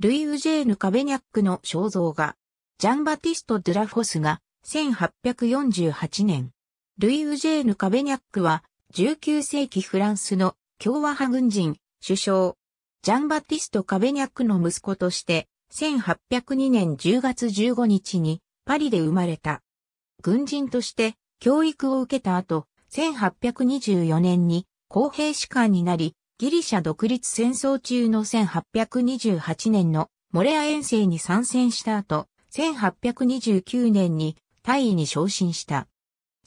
ルイ・ウジェーヌ・カベニャックの肖像画、ジャンバティスト・ドゥラフォスが、1848年。ルイ・ウジェーヌ・カベニャックは、19世紀フランスの共和派軍人、首相、ジャンバティスト・カベニャックの息子として、1802年10月15日にパリで生まれた。軍人として教育を受けた後、1824年に公平士官になり、ギリシャ独立戦争中の1828年のモレア遠征に参戦した後、1829年に大尉に昇進した。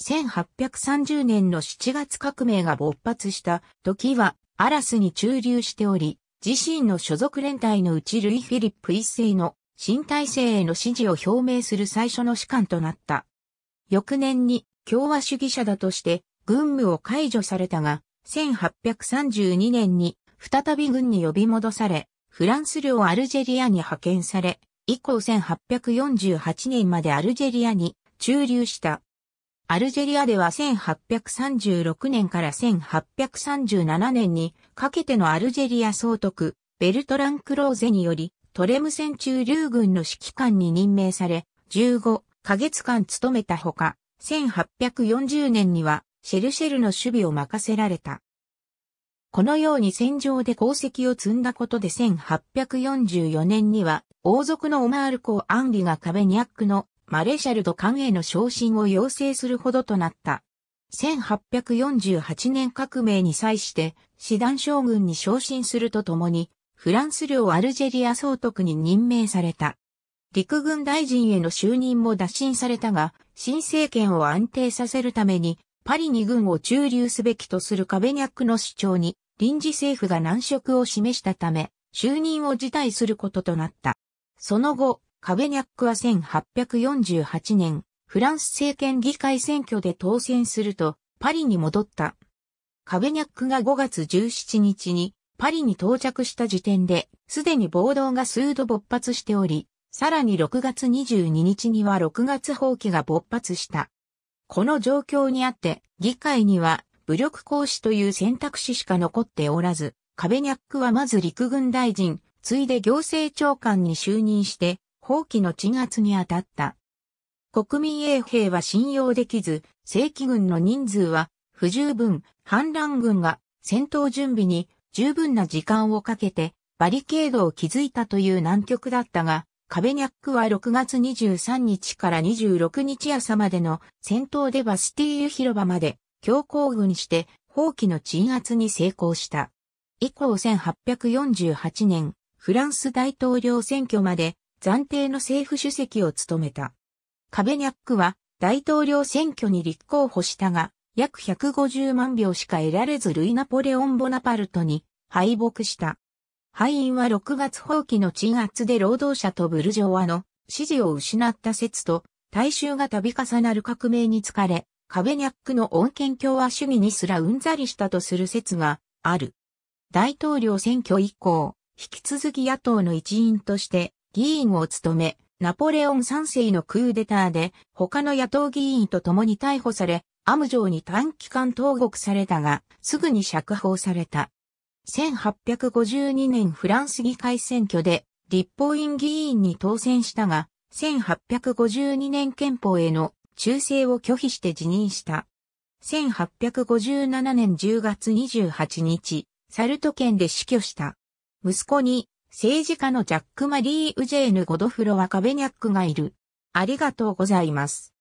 1830年の7月革命が勃発した時はアラスに駐留しており、自身の所属連隊のうちルイ・フィリップ一世の新体制への支持を表明する最初の士官となった。翌年に共和主義者だとして軍務を解除されたが、1832年に再び軍に呼び戻され、フランス領アルジェリアに派遣され、以降1848年までアルジェリアに駐留した。アルジェリアでは1836年から1837年にかけてのアルジェリア総督、ベルトラン・クローゼにより、トレム戦中流軍の指揮官に任命され、15ヶ月間務めたほか、1840年にはシェルシェルの守備を任せられた。このように戦場で功績を積んだことで1844年には王族のオマール公アンリがカベニャックのマレシャルド官への昇進を要請するほどとなった。1848年革命に際して師団将軍に昇進するとともにフランス領アルジェリア総督に任命された。陸軍大臣への就任も打診されたが、新政権を安定させるためにパリに軍を駐留すべきとするカベニャックの主張に臨時政府が難色を示したため、就任を辞退することとなった。その後、カベニャックは1848年、フランス政権議会選挙で当選すると、パリに戻った。カベニャックが5月17日にパリに到着した時点で、すでに暴動が数度勃発しており、さらに6月22日には6月放棄が勃発した。この状況にあって、議会には武力行使という選択肢しか残っておらず、カベニャックはまず陸軍大臣、ついで行政長官に就任して、放棄の鎮圧に当たった。国民衛兵は信用できず、正規軍の人数は不十分、反乱軍が戦闘準備に十分な時間をかけてバリケードを築いたという難局だったが、カベニャックは6月23日から26日朝までの戦闘でバスティーユ広場まで強行軍して放棄の鎮圧に成功した。以降1848年、フランス大統領選挙まで暫定の政府主席を務めた。カベニャックは大統領選挙に立候補したが、約150万票しか得られずルイ・ナポレオン・ボナパルトに敗北した。敗因は6月放棄の鎮圧で労働者とブルジョワの支持を失った説と、大衆が度重なる革命に疲れ、カベニャックの恩恵共和主義にすらうんざりしたとする説がある。大統領選挙以降、引き続き野党の一員として議員を務め、ナポレオン3世のクーデターで他の野党議員と共に逮捕され、アム城に短期間投獄されたが、すぐに釈放された。1852年フランス議会選挙で立法院議員に当選したが、1852年憲法への忠誠を拒否して辞任した。1857年10月28日、サルト県で死去した。息子に政治家のジャック・マリー・ウジェーヌ・ゴドフロ・ワカベニャックがいる。ありがとうございます。